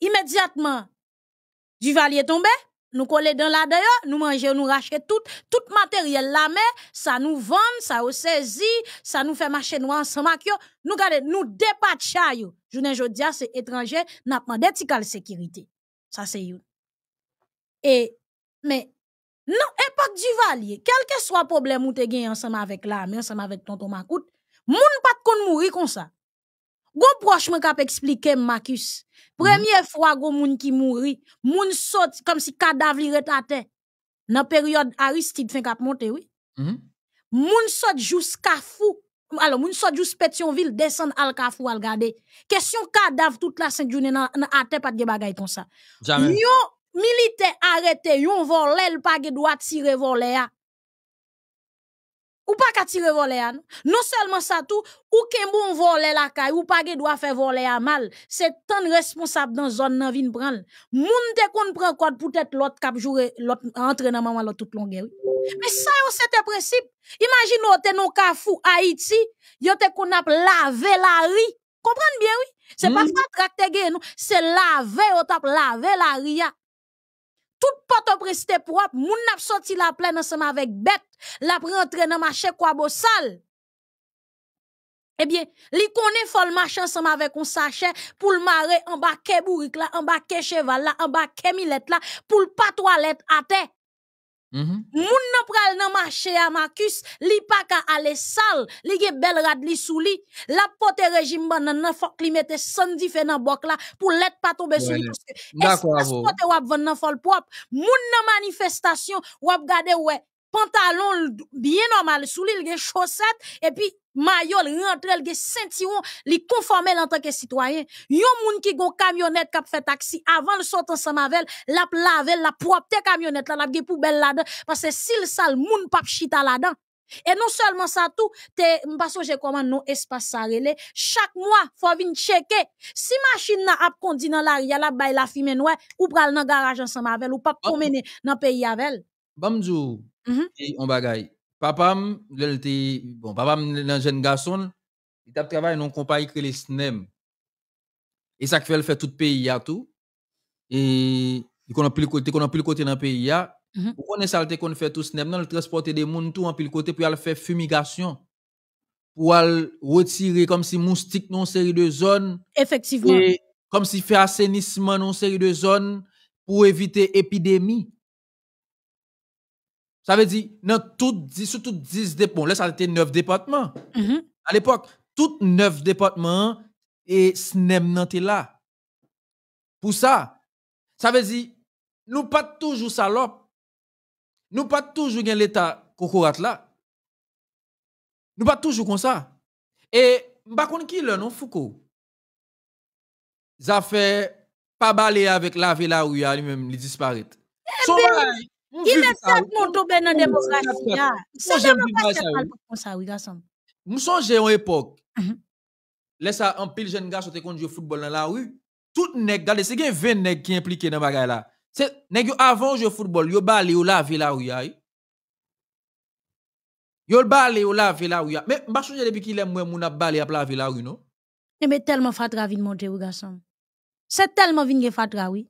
Immédiatement, Duvalier tombé, nous coller dans la d'ailleurs, nous mangeons, nous rachetons tout, tout matériel la mer, ça nous vend, ça nous saisit, ça nous fait marcher nous ensemble nous garder, nous dépatcha yo. Journée jodia, c'est étranger, n'a pas de sécurité. Ça c'est you. Et, mais, non, du Duvalier, quel que soit problème ou te gen ensemble avec l'armée, ensemble avec tonton Makout, moun pas kon mourir comme ça. Gon proche mwen kap explike Marcus. Première hmm. fois gon moun ki mouri, moun saute comme si cadavre li Dans Nan période Aristide fin kap monter oui. Hmm. Moun saute jusqu'à fou. Alors moun saute jusqu'à Pétionville descend al kafou al gade. Question cadavre toute la sainte journée nan, nan terre pas de bagay comme ça. Yon militaire arrêté, yon volé, le pas droit tirer volé a ou pas qu'à tirer voler à Non seulement ça tout, ou qu'un bon voler la caille, ou pas qu'il doit faire voler à mal. C'est tant responsable dans dans zone dans vin prendre. Moun te kon prend code pour être l'autre cap jouer, l'autre entraînement maman l'autre toute Mais ça, c'est un principe. Imagine, ou te non cafou, Haïti, yon te qu'on ap laver la ri. Comprenez bien, oui? C'est pas hmm. ça, tracter non? C'est laver ou tap laver la riz tout porte au prince propre, moun n'a sorti la plaine ensemble avec bête, la rentré dans marché quoi beau sale. Eh bien, li connaît fol marcher ensemble avec un sachet pour le marrer en bas kebourik la, en bas cheval la, en bas milette là, pour le pas toilette à terre. Mm-hmm. Moun nan pral nan mache a Marcus, li pa ka ale sal, li ge bel rad li sou li, la pote régime ban nan fok li mette sandi fe nan bok la pou let pa tombe sou li. Espas pote wap ven nan fol prop, moun nan manifestation wap gade wè, pantalon bien normal souli li, chaussette et puis puis Mayol rentre ge sentiron li en tant que citoyen. Yon moun ki gon camionnette kap fè taxi avant le sort ensemble mavel, la lave, la propte camionnette la, lap poubelle là la dan. si sil sal moun pap chita la dan. et non seulement ça tout te m'passe j'ai comment nou espace sa rele, chaque mois faut vin cheke, si machine n'a ap kondi nan la riya la bay la fime wè, ou pral nan garage ensemble mavel, ou pas ah. promener nan pays. avec. Bamdjou, mm -hmm. yon bagay, Papa, le bon, papa, un jeune garçon, il a travaillé dans une compagnie qui les SNEM. Et ça fait le fait tout le pays, à tout. Et, il connaît plus le côté, qu'on plus le côté dans pays, à. y a. Mhm. Vous connaissez ça, le qu'on fait tout SNEM, non, le transporter des mouns tout en pile côté, puis il faire fumigation. Pour retirer comme si moustique dans une série de zones. Effectivement. comme si fait assainissement dans une série de zones pour éviter épidémie. Ça veut dire, dans tout, sur tout 10 départements, là, ça a été 9 départements. Mm-hmm. À l'époque, tous 9 départements et SNEM pas là. Pour ça, ça veut dire, nous pas toujours salopes. Nous pas toujours dans l'État cocorate là. Nous pas toujours comme ça. Et, sais pas qui là, non Foucault? Ça fait pas balé avec la ville y a lui-même, il disparaît. Son eh Inevitab nou tobe nan demokrasi ya. Se demokrasi pas ça. Nous sommes yon mhm. pile gars qui au football dans la rue. Tout nèg gade se gen 20 nèg qui implike nan bagay la. là. C'est yo avant je football yo bali yo lave la ou Yo bali yo la la ou mais Me mba depuis qu'il ki lem mwen moun à la ou non eh, Mais tellement fatra vin monte ou garçon. C'est tellement fatra oui.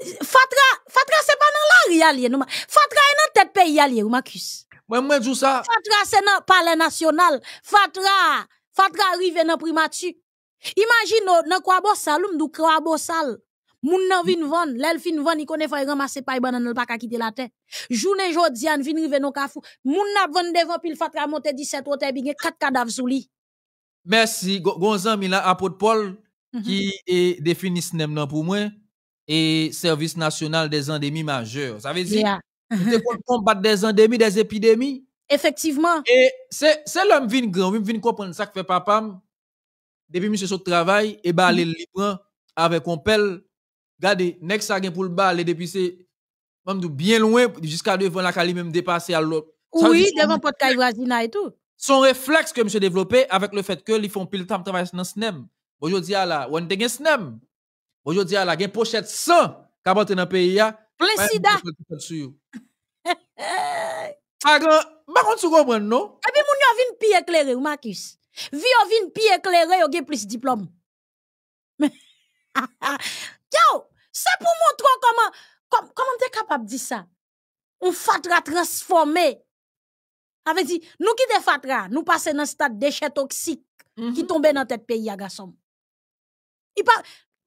Fatra, Fatra c'est pas dans Fatra est dans tête pays, ou makus. Moi moi ça. Fatra c'est nan palais national. Fatra, Fatra arrive dans primatu. Imagine, dans nan kwa bosal ou mdou kwa bosal. Moun nan vin van, lèl fin van, pas pas fay ramase pay banan la terre. Joune jodian vin rive non kafou. Moun nan van pil Fatra monte 17 binge quatre kadav sou Gonzan Paul mhm. Qui -hmm. e nem et Service national des endémies majeures. Ça veut dire yeah. c'est combattre des endémies, des épidémies. Effectivement. Et c'est l'homme vient grand, il vient comprendre ça que fait papa. Depuis monsieur son travail et bah mm. libre avec un pelle. Regardez, next ça pour le bal et depuis c'est même bien loin jusqu'à devant la cali même dépasser à l'autre. Oui, devant porte voisine et tout. Son réflexe que monsieur développé avec le fait que ils font pile temps travail dans SNEM. Aujourd'hui là, on a SNEM. Aujourd'hui, y a une pochette 100 qui dans le pays. Plein sida. Par contre, tu comprends, non? Et eh puis, mon yon vin pi éclairé, ou Marcus. Vi yon vin pi éclairé, yon gen plus diplôme. Ciao. c'est pour montrer comment, comment, comment t'es capable de dire ça. On fatra transformé. Avait dit, nous qui te fatra, nous passons dans stade déchets toxiques qui mhm. tombaient dans tête pays, garçon. Il parle,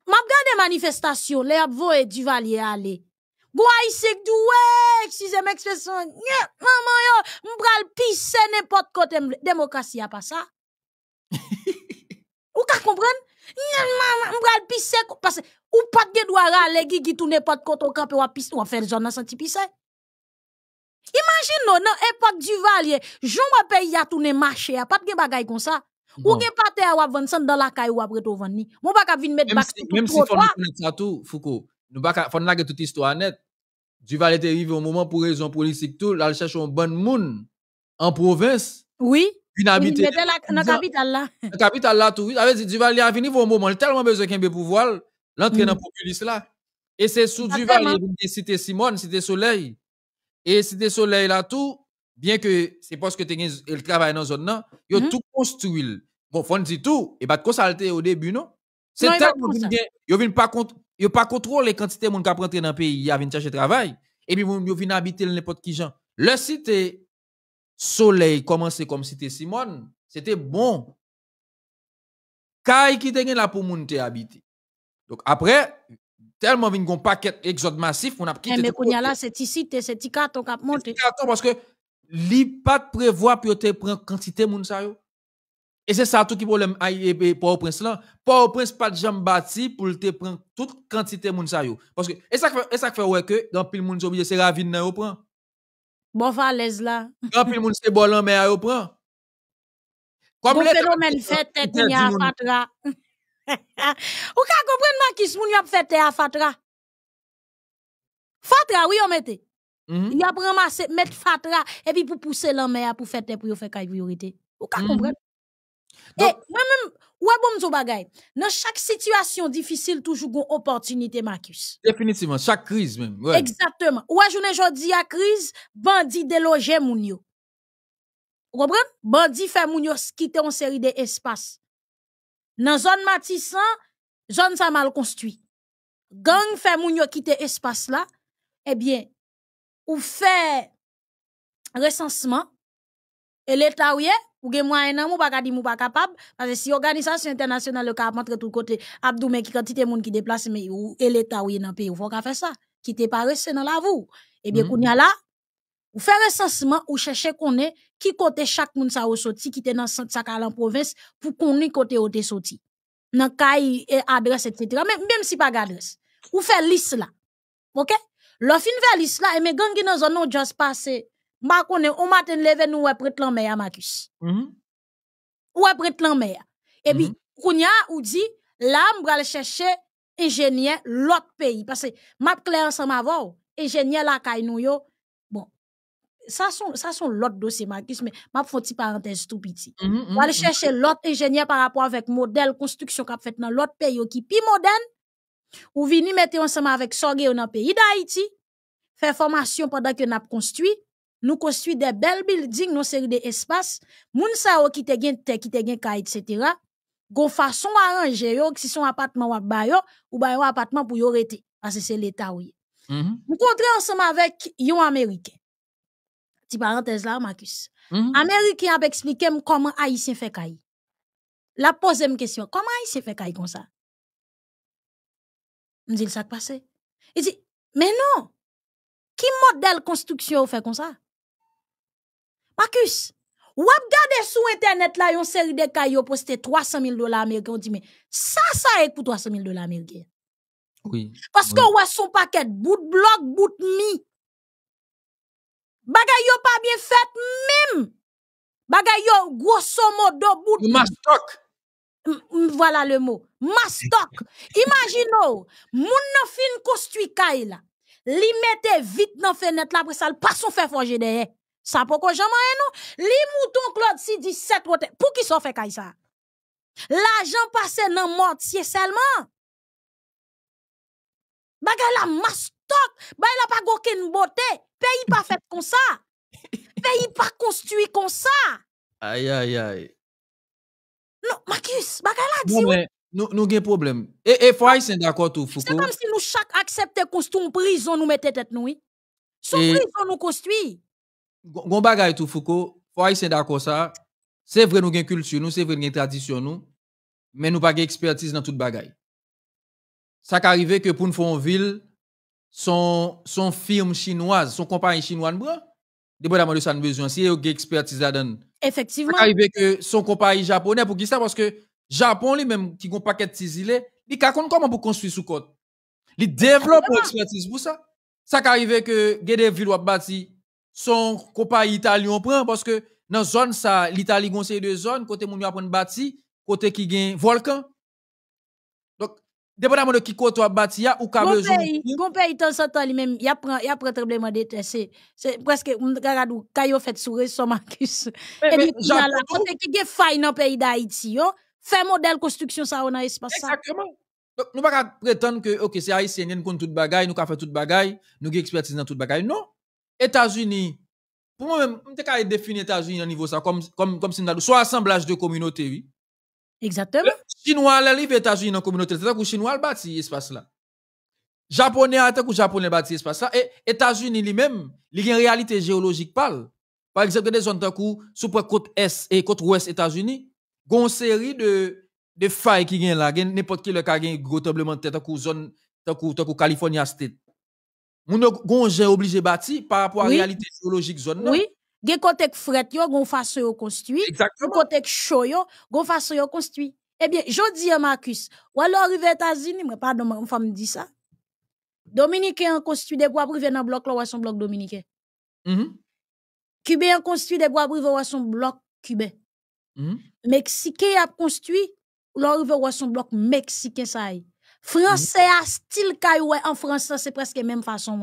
Mab gade manifestasyon le ap vo e duvalye ale. Gwa isek duwe, si zeme ekspesyon, mbral pise nepot kote mle. Demokrasi a pa sa. Ou ka kompren? Mbral pise, ou patge dwa rale, gi gitoun nepot kote, ou ka pe wap pise, ou wap fèr zon nan santi pise. Imagine nou nan epot duvalye, joun wap pe yatoun nemache, patge bagay kon sa. Ou gen pate a wap dans la caille ou après tout ni. Mon pas vinn mettre même si faut ça tout Foucault. Nous pas faut la toute histoire net. Duval était arrivé au moment pour raison politique tout, là il cherche un bon monde en province. Oui. Une habité. Dans la capitale là. Dans la capitale là tout. Ça veut dire Duval est au moment, un moment tellement besoin qu'un ait pouvoir l'entrée dans mm. populiste là. Et c'est sous Duval il cité Simone, cité Soleil. Et cité Soleil là tout bien que c'est parce que tu le travail dans zone là, ils ont tout construit. Bon, faut dire tout et pas de consulter au début non. C'est tellement yo vinn pas contre yo pas contrôler les quantités monde qui rentré dans le pays, ils viennent chercher travail et puis ils viennent habiter n'importe qui gens. Le cité Soleil commençait comme cité Simone, c'était bon. Kay qui était là pour monter habiter. Donc après tellement vinn pas paquet exode massif, on eh, a quitté. Mais qu'on là c'est ici, c'est Ticaton qui cap monter parce que li prévoit pour te prendre quantité moun sa yo. Et c'est ça tout qui problème pour ah, Port-au-Prince là. Port-au-Prince pas de jambe bâti pour te prendre toute quantité moun sa yo. Parce que et ça fait et ça fait vrai que dans pile moun obligé c'est ravine nan yo prend. Bon valèze là. Dans pile moun c'est bol en mer yo prend. Comme bon phénomène fait tête ni a fatra. Ou ka comprendre ma qui moun y a fait à fatra. Fatra oui on mettait. Il y a pour cette mettre fatra et puis pour pousser la à pour faire pour faire caille priorité. Ou ka mm-hmm. Et eh, moi même est bon ce bagay. Dans chaque situation difficile toujours une opportunité Marcus. Définitivement chaque crise même. Ouais. Exactement. Ou jouné jodi a crise bandit déloger Mounio. Vous comprenez? Bandit fait moun quitter une série d'espaces. Dans zone Matissan, zone ça mal construit. Gang fait moun quitter espace là. Eh bien, ou fait recensement et l'état ou est ou gen moyen nan mou pas capable parce que si organisation internationale le ka montre tout côté abdou men ki quantité moun qui déplace mais ou et l'état ou est dans pays ou faut pas faire ça qui t'est paresse dans la voie. et eh bien mm-hmm. a là ou faire recensement ou chercher qu'on est qui côté chaque moun sa ou sorti qui t'est dans centre sa en province pour connait côté ou t'est sorti dans caille et adresse etc. même même si pas adresse ou faire liste là OK Lo fin vel isla, e me gangi nan zon nou jaz pase, ma konen, ou maten leve nou wè prit lan mè ya, Makis. Wè prit lan mè ya. E bi, mm-hmm. kounya ou di, la m wale chèche engenye lòt peyi. Pase, map kleran san ma vò, engenye lakay nou yo. Bon, sa son lòt dosye, Makis, me map foti parantez stupiti. Mm-hmm, wale mm-hmm. chèche lòt engenye parapò avèk model konstruksyon kap fèt nan lòt peyi yo ki pi moden, ou vini mette ensemble avec Sorge dans le pays d'Haïti, faire formation pendant que nous construit, nous construit des belles buildings, nos séries d'espaces, moun sa ou qui te gen te, qui te gen ka, etc. Gon façon arrange yo, si son appartement ou ba yo, ou un appartement pour yo rete, parce que c'est l'État oui. yé. Mm-hmm. Nous ensemble avec yon Américain. Ti parenthèse là, Marcus. Mm-hmm. Américain ont expliqué comment Haïtien fait kaye. La pose m question, comment Haïtien fait kaye comme ça? Je dis, ça passe. Il dit, mais non, qui modèle construction fait comme ça? Marcus, ou regardé sur Internet là, une série de cas, vous postez 300 000 dollars américains. On dit, mais ça, ça est pour 300 000 dollars américains. Oui. Parce que que ouais, son paquet, bout de bloc, bout de mi. Bagay yo pas bien fait même. Bagay yo, grosso modo, bout de. Mastoc voilà le mot, mastoc. Imaginons, moun nan fin construit kay la, li mette vite nan fenêtre la, après ça, pas son fait forger derrière. Ça pourquoi jamais non? Li mouton Claude si 17 pour qui sont fait kay ça? L'argent passé nan mortier seulement. Baga la mastoc, ba la pas goken beauté, pays pas fait comme ça. Pays pas construit comme ça. Aïe aïe aïe. Non, Marcus, bagala dit. a nous nous avons un problème. Et faut aller d'accord tout, Foucault. C'est comme si nous chaque accepter construire une prison, nous mettons tête nous. Son prison nous construit. Gon bagay tout, Foucault. Faut aller d'accord ça. C'est vrai, nous avons une culture, nous, c'est vrai, nous avons une tradition, Mais nous pas une expertise dans tout bagay. Ça arrive que pour nous faire une ville, son, son firme chinoise, son compagnie chinoise, dépendamment e de ça, nous besoin, si vous avez expertise là-dedans. Effectivement. Arrivé que son compagnie japonais, pour qui ça? Parce que le Japon, lui-même, qui a un paquet de îles, il raconte comment pour construire ce côte. Il développe l'expertise pour ça. Ça arrive que des villes bâti, son compagnie italien prend, parce que dans zone ça, l'Italie conseille de zones côté moun apprend bâti, côté qui gagne volcan dépendamment de qui côté bâti ou qu'a besoin mon pays temps en temps lui-même il prend il prend tremblement de terre c'est presque regarde caillou fait sourire son Marcus et puis là côté qui est faille dans pays d'Haïti yo fait modèle construction ça on a espace ça exactement donc nous pas prétendre que OK c'est haïtien nous compte toute bagaille nous qu'a fait toute bagaille nous qui expertise dans toute bagaille non États-Unis pour moi même on te définir États-Unis au niveau ça comme comme comme si soit assemblage de communautés oui Exactement. Chinois, arrivent aux États-Unis dans la communauté, c'est-à-dire que Chinois bâtit l'espace là. Japonais, c'est-à-dire que Japonais bâtit l'espace là. Et États-Unis lui-même, il y a une réalité géologique pâle. Par exemple, des zones où, sur la côte est et côte ouest États-Unis, il une série de, de failles qui sont là. N'importe qui le a un gros tremblement de tête, cest zone, dire que California State. Mon gonge obligé bâti par rapport à la réalité géologique zone. Oui gen kote k yo façon yo construit gen kote chaud yo façon yo construit eh bien dis à Marcus ou alors rive États-Unis mais de mon femme dit ça Dominique mm-hmm. en construit des bois privés dans le bloc là ou son bloc dominicain mm Cubain en construit des bois privés dans son bloc mm-hmm. cubain Mexicain a construit leur rive ou son bloc mexicain ça mm-hmm. français Français a style cailloué en français c'est presque la même façon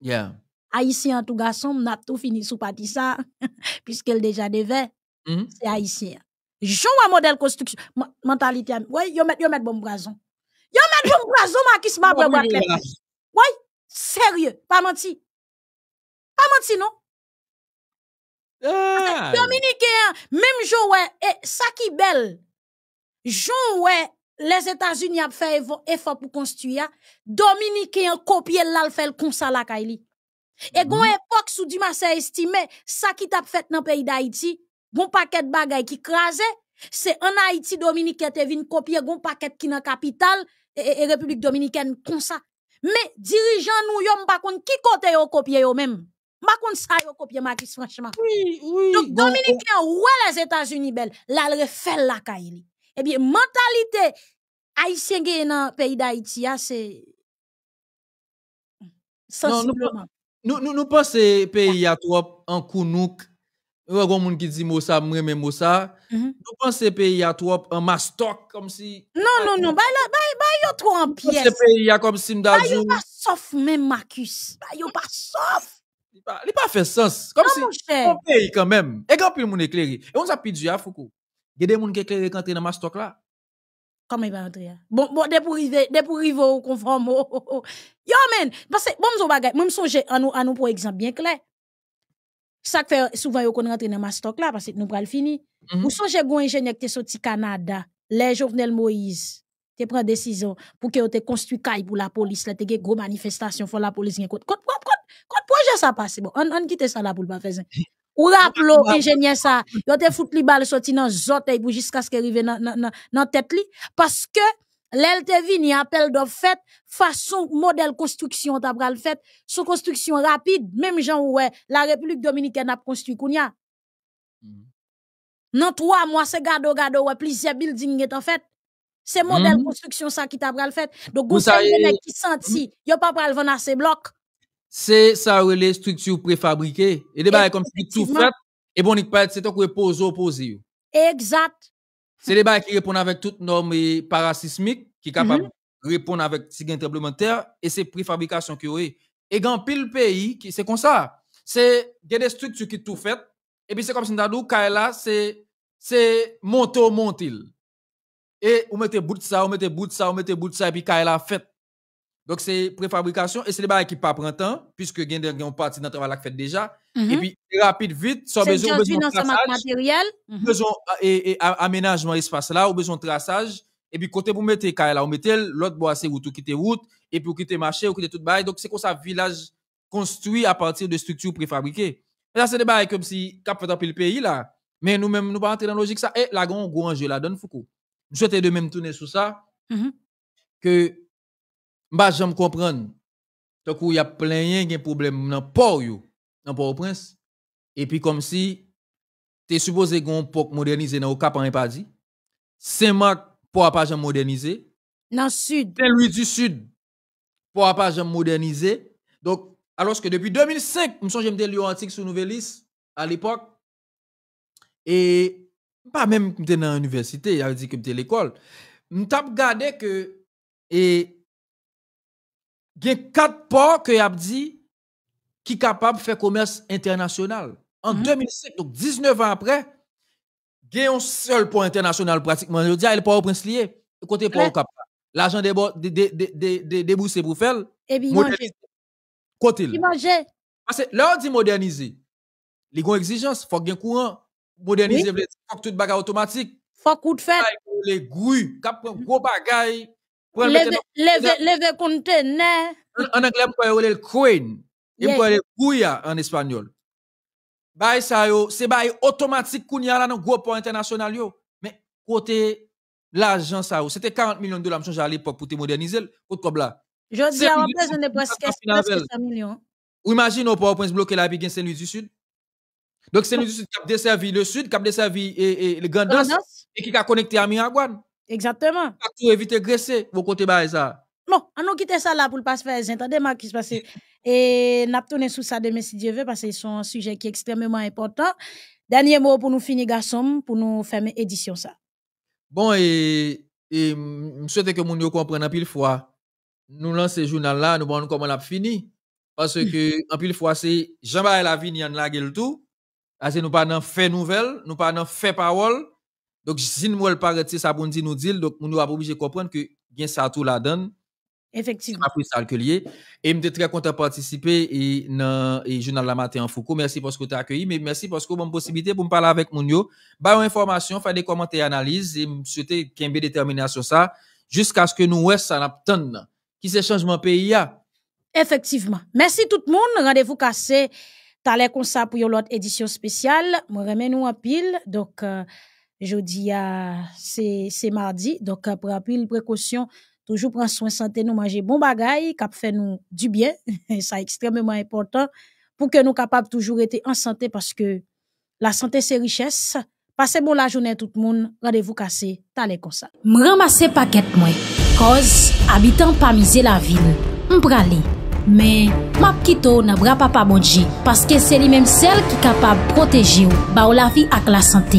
yeah haïtien tout garçon, n'a tout fini sous parti ça, puisqu'elle déjà devait, mhm. c'est haïtien. Jean un modèle construction, mentalité, ouais, yo met, yo met bon brazon. Yo met bon brazon, Marquis bon. ouais, sérieux, pas menti. Pas menti, non? Dominique, eh! Dominicain, hein, même Jean, ouais, et ça qui belle, Jean, ouais, les États-Unis a fait effort pour construire, Dominicain copier l'alphèle comme ça la Kylie et mhm. gon époque sou di estimé estime, sa ki tap dans nan pays d'Haïti, gon de bagay ki krasé c'est en Haïti qui te vin kopye gon paquet ki nan capitale et République dominicaine Republik Dominikèn kon sa. mais dirigeant nou yo pas kon ki kote yo kopye yo même. Ma kon sa yo kopye ki franchement. Oui, oui. Donc Dominique, bon, les Etats-Unis bel, la le fel la kaili. Eh bien, mentalité Haïtien gen nan pays d'Haïti ah, c'est non nous nou, que pa pays pays ya trop en kounouk, nou le monde qui dit moi ça mousa, mm -hmm. ça. Mhm. Nous le pays ya trop en mastoc comme si... Non, non, non, bay, pas bay yo tro an pays ya comme si Il y a pas sauf même Marcus. Bah, y a pas sauf. Li pas il pas fait sens. Kom non, si, moun a éclairé. E on a pu dire à Il pi a a Foukou. Gede moun il ekleri a dans là. Comment il va entrer? Bon, bon, de pour de au conforme. Oh, oh, oh. Yo, men! Parce que, bon, je vais même dire, à nous, à nous, pour exemple, bien clair. Ça fait souvent, yo, qu'on rentre dans ma stock là, parce que nous prenons le fini. Mhm. Vous mm -hmm. songez, bon, ingénieur qui est sorti Canada, les Jovenel Moïse, qui prend décision pour que vous te construit caille pour la police, là, une gros manifestation, pour la police, y'a quoi? Quoi, quoi, projet ça passe? Bon, on, on quitte ça là pour le faire. Ou raplo ingénieur ça, yo te fout li balle sorti dans zote pour jusqu'à ce qu'il arrive dans dans tête li parce que l'Eltevini te vini fait de façon modèle construction. construction ta le fait Sous construction rapide, même Jean ouais la République Dominicaine a construit. kounya. Non Nan 3 mois se gado gado plusieurs C'est building en fait c'est modèle mm. construction ça qui ta pral le Donc, vous savez, qui senti pas yo pa pral vendre ces blocs c'est ça les structures préfabriquées. Et des bails comme tout fait, et bon, c'est toi qui opposé. Exact. C'est les bails qui répondent avec toutes normes parasismiques, qui sont capables mm-hmm. de répondre avec si tremblement de terre, et c'est préfabrication qui est. Et dans pile pays, c'est comme ça. C'est des structures qui tout faites. et puis c'est comme si nous c'est c'est monto montil. Et on mettez bout de ça, on mettez bout de ça, on mettez bout de ça, et puis Kaila fait. Donc, c'est préfabrication et c'est des bails qui pas prend temps, puisque il y a parti dans le travail qui fait déjà. Mhm. Et puis, rapide, vite, sans besoin, besoin de traçage. matériel. Mhm. Mhm. Besoin ah, et, aménagement espace là, ou besoin de traçage. Et puis, côté pour mettre carré là, on mettez, l'autre bois, c'est route, ou quitter route, et puis, quittez quitter marché, ou quitter tout bail. Donc, c'est comme ça, village construit à partir de structures préfabriquées. Là, c'est des bails comme si, cap fait le pays là. Mais nous-mêmes, nous pas entrer dans la logique ça. Et là, on gros jeu là, donne Foucault. Je souhaitais de même tourner sur ça, que Mba j'aime comprendre. Tant qu'il y a plein de problèmes dans port yo, dans Port-au-Prince. Et puis comme si tu supposé qu'on pour moderniser dans au Cap en pas dit. Saint-Marc pour pas moderniser. Dans sud. Saint-Louis du sud pour pas jam moderniser. Donc alors que depuis 2005, je en Lyon Antique sous Nouvelle Liste à l'époque. Et pas même que dans l'université, il a dit que à l'école. Je regardé que et y a quatre ports que a dit qui sont capables de faire commerce international. En mm 2005, donc 19 ans après, il y a un seul port international pratiquement. Je dis, il ah, port au prince lié, côté port au cap. L'argent déboursé pour faire. Et eh puis, Côté. Il Manger. Parce que là, on dit moderniser. Les grandes exigences, il faut qu'il y ait courant. Moderniser, il faut que tout bagage automatique. Il faut que de fait. Les grues, mhm. gros bagage les En anglais, on peut le queen ». Il peut le bouilla en espagnol. c'est automatique qu'on y a là dans gros point international Mais côté l'agence, ça c'était 40 millions de dollars à l'époque pour te moderniser côté Je dis à ne de presque 100 millions. Ou imagine au port prince la bigue Saint-Louis du Sud. Donc Saint-Louis du Sud qui a desservi le sud, qui a desservi le Grand et qui a connecté à Miragouane. Exactement. Pas pour éviter de graisser, vos côtés bas, ça. Non, on nous quitte ça là pour le pas se faire. J'entendais ce qui se passe. Et n'a tourner sur ça demain si Dieu veut, parce que c'est un sujet qui est extrêmement important. Dernier mot pour nous finir, garçon, pour nous fermer édition ça. Bon, et, je souhaite que mon comprenne un pile fois. Nous lançons ce journal là, nous voyons comment on a fini. Parce hmm. que, en pile fois, c'est Jean-Baptiste Lavigne, il y a tout. Parce que nous pas fait nouvelle, nous pas fait parole. Donc, si nous voulons retirer ça pour nous dire, donc nous devons de comprendre que bien ça tout la donne. Effectivement. Après ça, le lié. Et je suis très content de participer et dans journal La Matin en Foucault. Merci parce que tu as accueilli, mais merci parce que vous possibilité pour me parler avec Mounio. Bah, information, faire des commentaires, analyses et je souhaiter qu'il y ait une détermination ça jusqu'à ce que nous ayons ça Qui c'est changement pays a? Effectivement. Merci tout le monde. Rendez-vous cassé. l'air comme ça pour une édition spéciale. Moi, remets nous en pile. Donc, euh, Jeudi ah, c'est mardi donc pour vous précaution toujours prendre soin santé nous manger bon bagaille cap fait nous du bien ça extrêmement important pour que nous capables toujours être en santé parce que la santé c'est richesse passez bon la journée tout le monde rendez-vous cassé t'aller comme ça ramasser paquet moi cause habitant misé la ville m'praler mais m'a quitté n'a pas papa bonji parce que c'est lui même celle qui capable protéger bah, ou la vie avec la santé